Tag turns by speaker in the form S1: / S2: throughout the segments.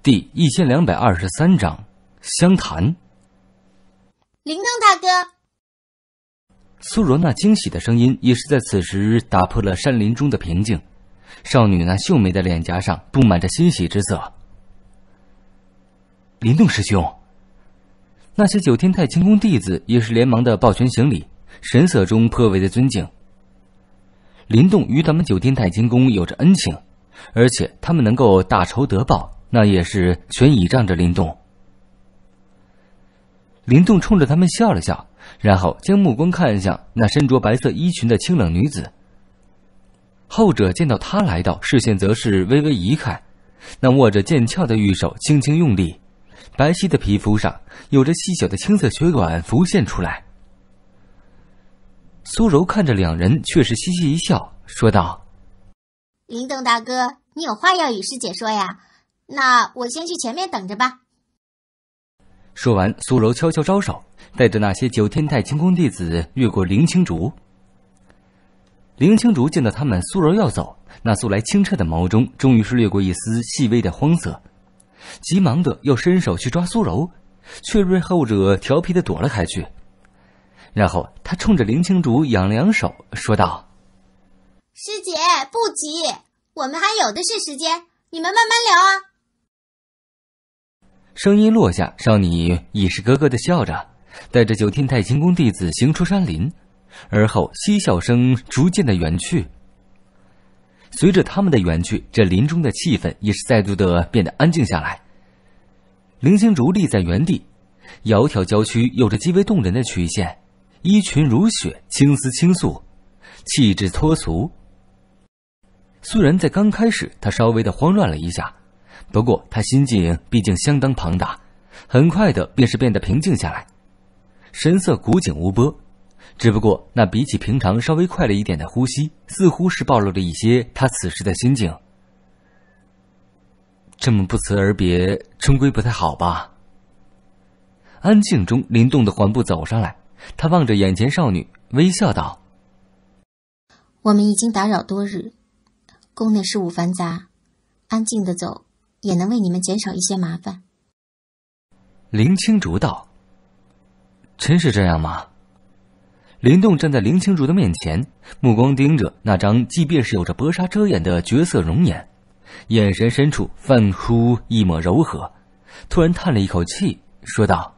S1: 第一千两百二十三章相谈。
S2: 林动大哥，
S1: 苏柔那惊喜的声音也是在此时打破了山林中的平静。少女那秀美的脸颊上布满着欣喜之色。林动师兄，那些九天太清宫弟子也是连忙的抱拳行礼，神色中颇为的尊敬。林动与咱们九天太清宫有着恩情，而且他们能够大仇得报。那也是全倚仗着林动。林动冲着他们笑了笑，然后将目光看向那身着白色衣裙的清冷女子。后者见到他来到，视线则是微微移开，那握着剑鞘的玉手轻轻用力，白皙的皮肤上有着细小的青色血管浮现出来。苏柔看着两人，却是嘻嘻一笑，说道：“
S2: 林动大哥，你有话要与师姐说呀？”那我先去前面等着吧。
S1: 说完，苏柔悄悄招手，带着那些九天太清宫弟子越过林青竹。林青竹见到他们，苏柔要走，那素来清澈的眸中终于是掠过一丝细微的慌色，急忙的又伸手去抓苏柔，却被后者调皮的躲了开去。然后他冲着林青竹扬了扬手，说道：“
S2: 师姐，不急，我们还有的是时间，你们慢慢聊啊。”
S1: 声音落下，少女已是咯咯的笑着，带着九天太清宫弟子行出山林，而后嬉笑声逐渐的远去。随着他们的远去，这林中的气氛也是再度的变得安静下来。林青竹立在原地，窈窕娇躯有着极为动人的曲线，衣裙如雪，青丝倾素，气质脱俗。虽然在刚开始，她稍微的慌乱了一下。不过他心境毕竟相当庞大，很快的便是变得平静下来，神色古井无波。只不过那比起平常稍微快了一点的呼吸，似乎是暴露了一些他此时的心境。这么不辞而别，终归不太好吧？安静中，灵动的缓步走上来，他望着眼前少女，微笑道：“
S2: 我们已经打扰多日，宫内事务繁杂，安静的走。”也能为你们减少一些麻烦。”
S1: 林青竹道：“真是这样吗？”林动站在林青竹的面前，目光盯着那张即便是有着薄纱遮掩的绝色容颜，眼神深处泛出一抹柔和，突然叹了一口气，说道：“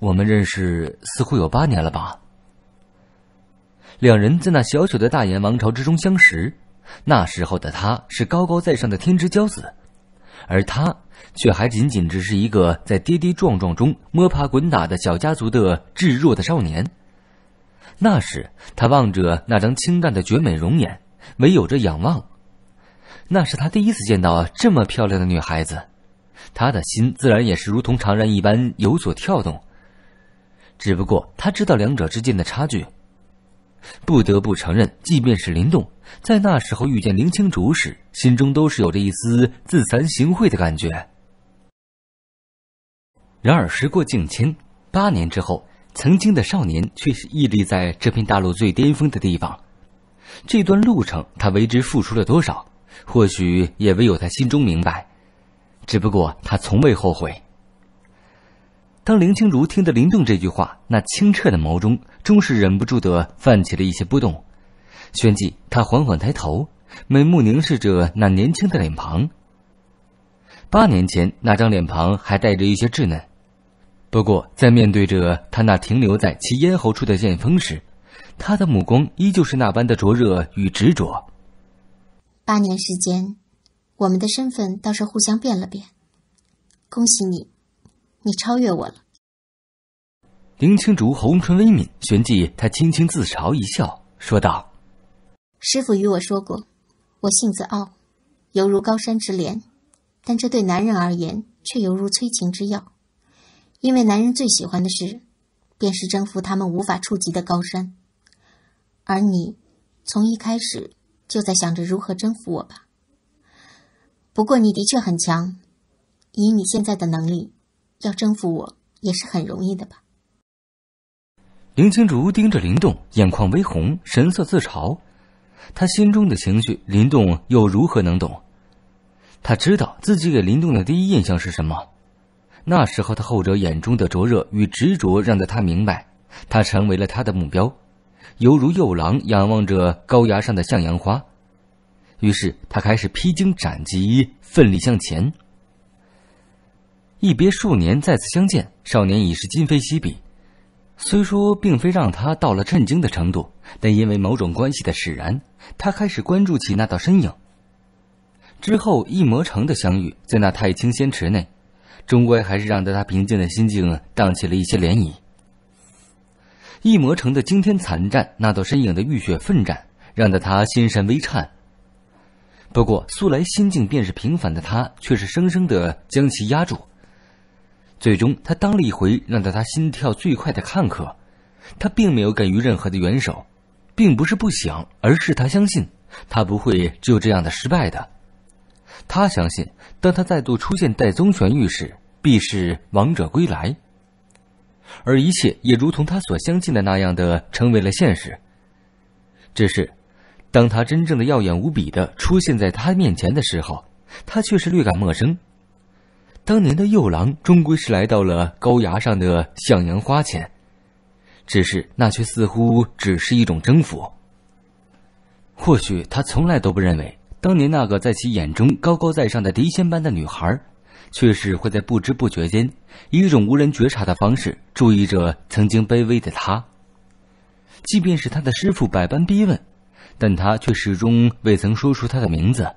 S1: 我们认识似乎有八年了吧？”两人在那小小的大燕王朝之中相识。那时候的他是高高在上的天之骄子，而他却还仅仅只是一个在跌跌撞撞中摸爬滚打的小家族的至弱的少年。那时他望着那张清淡的绝美容颜，唯有着仰望。那是他第一次见到这么漂亮的女孩子，他的心自然也是如同常人一般有所跳动。只不过他知道两者之间的差距，不得不承认，即便是林动。在那时候遇见林青竹时，心中都是有着一丝自惭形秽的感觉。然而时过境迁，八年之后，曾经的少年却是屹立在这片大陆最巅峰的地方。这段路程，他为之付出了多少，或许也唯有他心中明白。只不过他从未后悔。当林青竹听到林动这句话，那清澈的眸中终是忍不住的泛起了一些波动。旋即，他缓缓抬头，美目凝视着那年轻的脸庞。八年前，那张脸庞还带着一些稚嫩，不过在面对着他那停留在其咽喉处的剑锋时，他的目光依旧是那般的灼热与执着。
S2: 八年时间，我们的身份倒是互相变了变。恭喜你，你超越我了。
S1: 林青竹红唇微抿，旋即他轻轻自嘲一笑，说道。
S2: 师傅与我说过，我性子傲，犹如高山之莲，但这对男人而言却犹如催情之药，因为男人最喜欢的事，便是征服他们无法触及的高山。而你，从一开始就在想着如何征服我吧。不过你的确很强，以你现在的能力，要征服我也是很容易的吧。
S1: 林青竹盯着林动，眼眶微红，神色自嘲。他心中的情绪，林动又如何能懂？他知道自己给林动的第一印象是什么。那时候的后者眼中的灼热与执着，让得他明白，他成为了他的目标，犹如幼狼仰望着高崖上的向阳花。于是他开始披荆斩棘，奋力向前。一别数年，再次相见，少年已是今非昔比。虽说并非让他到了震惊的程度，但因为某种关系的使然，他开始关注起那道身影。之后，异魔城的相遇，在那太清仙池内，终归还是让得他平静的心境荡起了一些涟漪。异魔城的惊天惨战，那道身影的浴血奋战，让得他心神微颤。不过，素来心境便是平凡的他，却是生生的将其压住。最终，他当了一回让得他心跳最快的看客。他并没有给予任何的援手，并不是不想，而是他相信，他不会就这样的失败的。他相信，当他再度出现戴宗玄玉时，必是王者归来。而一切也如同他所相信的那样的成为了现实。只是，当他真正的耀眼无比的出现在他面前的时候，他却是略感陌生。当年的幼狼终归是来到了高崖上的向阳花前，只是那却似乎只是一种征服。或许他从来都不认为，当年那个在其眼中高高在上的谪仙般的女孩，却是会在不知不觉间以一种无人觉察的方式注意着曾经卑微的他。即便是他的师傅百般逼问，但他却始终未曾说出他的名字。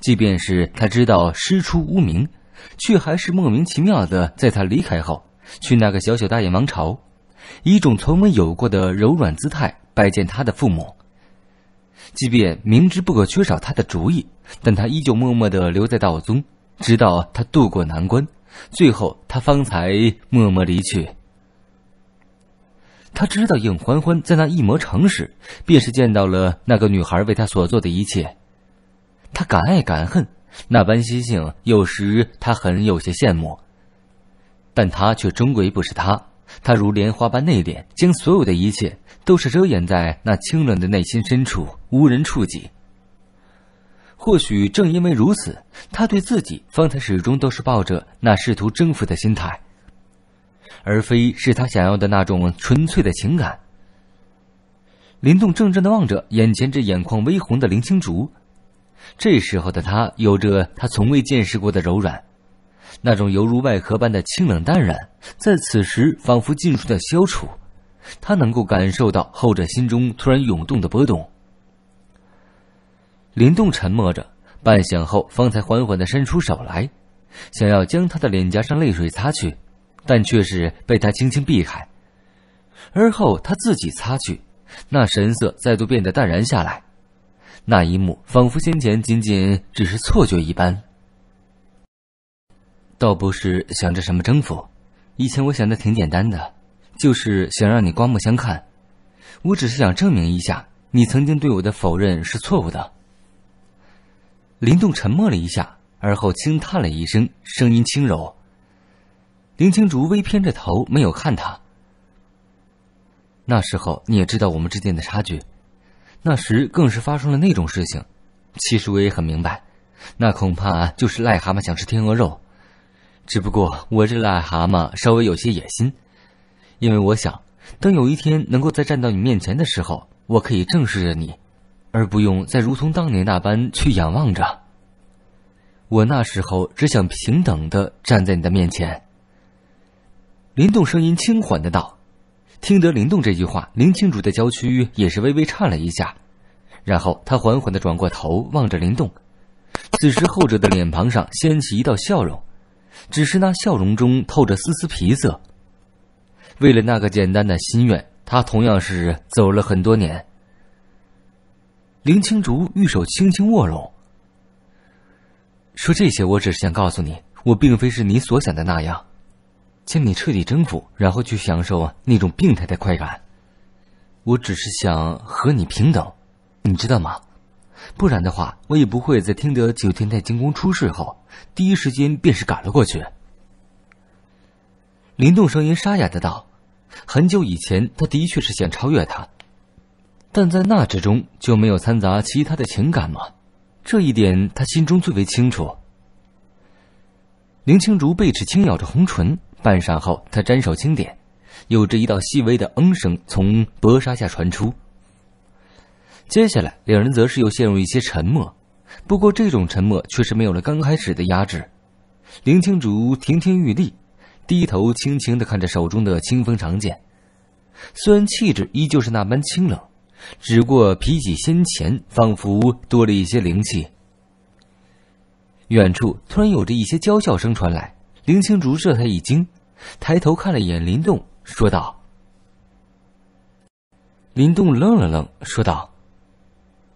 S1: 即便是他知道师出无名。却还是莫名其妙的，在他离开后，去那个小小大眼王朝，以一种从没有过的柔软姿态拜见他的父母。即便明知不可缺少他的主意，但他依旧默默的留在道宗，直到他渡过难关，最后他方才默默离去。他知道应欢欢在那一魔城时，便是见到了那个女孩为他所做的一切，他敢爱敢恨。那般心性，有时他很有些羡慕，但他却终归不是他。他如莲花般内敛，将所有的一切都是遮掩在那清冷的内心深处，无人触及。或许正因为如此，他对自己方才始终都是抱着那试图征服的心态，而非是他想要的那种纯粹的情感。林动怔怔的望着眼前这眼眶微红的林青竹。这时候的他，有着他从未见识过的柔软，那种犹如外壳般的清冷淡然，在此时仿佛尽数的消除。他能够感受到后者心中突然涌动的波动。林动沉默着，半晌后方才缓缓的伸出手来，想要将他的脸颊上泪水擦去，但却是被他轻轻避开，而后他自己擦去，那神色再度变得淡然下来。那一幕仿佛先前仅仅只是错觉一般，倒不是想着什么征服。以前我想的挺简单的，就是想让你刮目相看。我只是想证明一下，你曾经对我的否认是错误的。林动沉默了一下，而后轻叹了一声，声音轻柔。林青竹微偏着头，没有看他。那时候你也知道我们之间的差距。那时更是发生了那种事情，其实我也很明白，那恐怕就是癞蛤蟆想吃天鹅肉，只不过我这癞蛤蟆稍微有些野心，因为我想，等有一天能够再站到你面前的时候，我可以正视着你，而不用再如同当年那般去仰望着。我那时候只想平等的站在你的面前。”林动声音轻缓的道。听得林动这句话，林青竹的娇躯也是微微颤了一下，然后她缓缓的转过头望着林动，此时后者的脸庞上掀起一道笑容，只是那笑容中透着丝丝皮色。为了那个简单的心愿，他同样是走了很多年。林青竹玉手轻轻握拢，说：“这些我只是想告诉你，我并非是你所想的那样。”将你彻底征服，然后去享受那种病态的快感。我只是想和你平等，你知道吗？不然的话，我也不会在听得九天太清宫出事后，第一时间便是赶了过去。林动声音沙哑的道：“很久以前，他的确是想超越他，但在那之中就没有掺杂其他的情感吗？这一点他心中最为清楚。”林青竹被齿轻咬着红唇。半晌后，他沾手轻点，有着一道细微的“嗯”声从薄纱下传出。接下来，两人则是又陷入一些沉默，不过这种沉默却是没有了刚开始的压制。林青竹亭亭玉立，低头轻轻的看着手中的清风长剑，虽然气质依旧是那般清冷，只过比起先前仿佛多了一些灵气。远处突然有着一些娇笑声传来。林青竹这才一惊，抬头看了一眼林动，说道：“林动愣了愣，说道：‘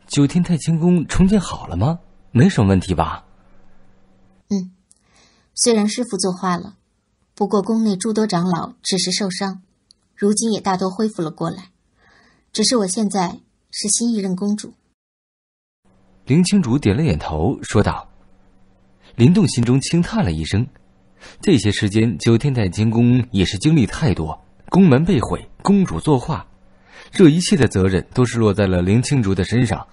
S1: 九天太清宫重建好了吗？没什么问题吧？’
S2: 嗯，虽然师傅做坏了，不过宫内诸多长老只是受伤，如今也大多恢复了过来。只是我现在是新一任公主。”
S1: 林青竹点了点头，说道：“林动心中轻叹了一声。”这些时间，九天太清宫也是经历太多，宫门被毁，公主作画，这一切的责任都是落在了林青竹的身上，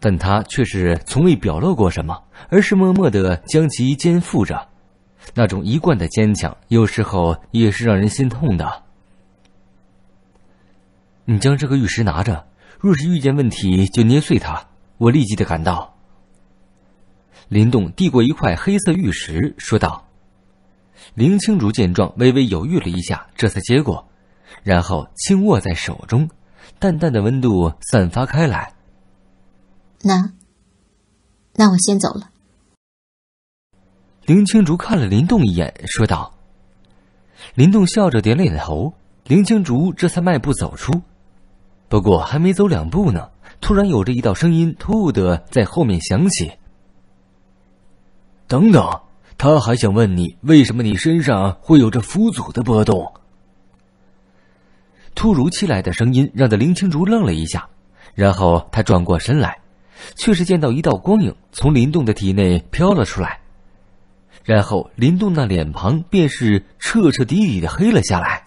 S1: 但她却是从未表露过什么，而是默默的将其肩负着。那种一贯的坚强，有时候也是让人心痛的。你将这个玉石拿着，若是遇见问题就捏碎它，我立即的赶到。林动递过一块黑色玉石，说道。林青竹见状，微微犹豫了一下，这才接过，然后轻握在手中，淡淡的温度散发开来。
S2: 那……那我先走了。
S1: 林青竹看了林动一眼，说道。林动笑着点了点头。林青竹这才迈步走出，不过还没走两步呢，突然有着一道声音突兀的在后面响起：“等等。”他还想问你，为什么你身上会有着佛祖的波动？突如其来的声音让他林青竹愣了一下，然后他转过身来，却是见到一道光影从林动的体内飘了出来，然后林动那脸庞便是彻彻底底的黑了下来。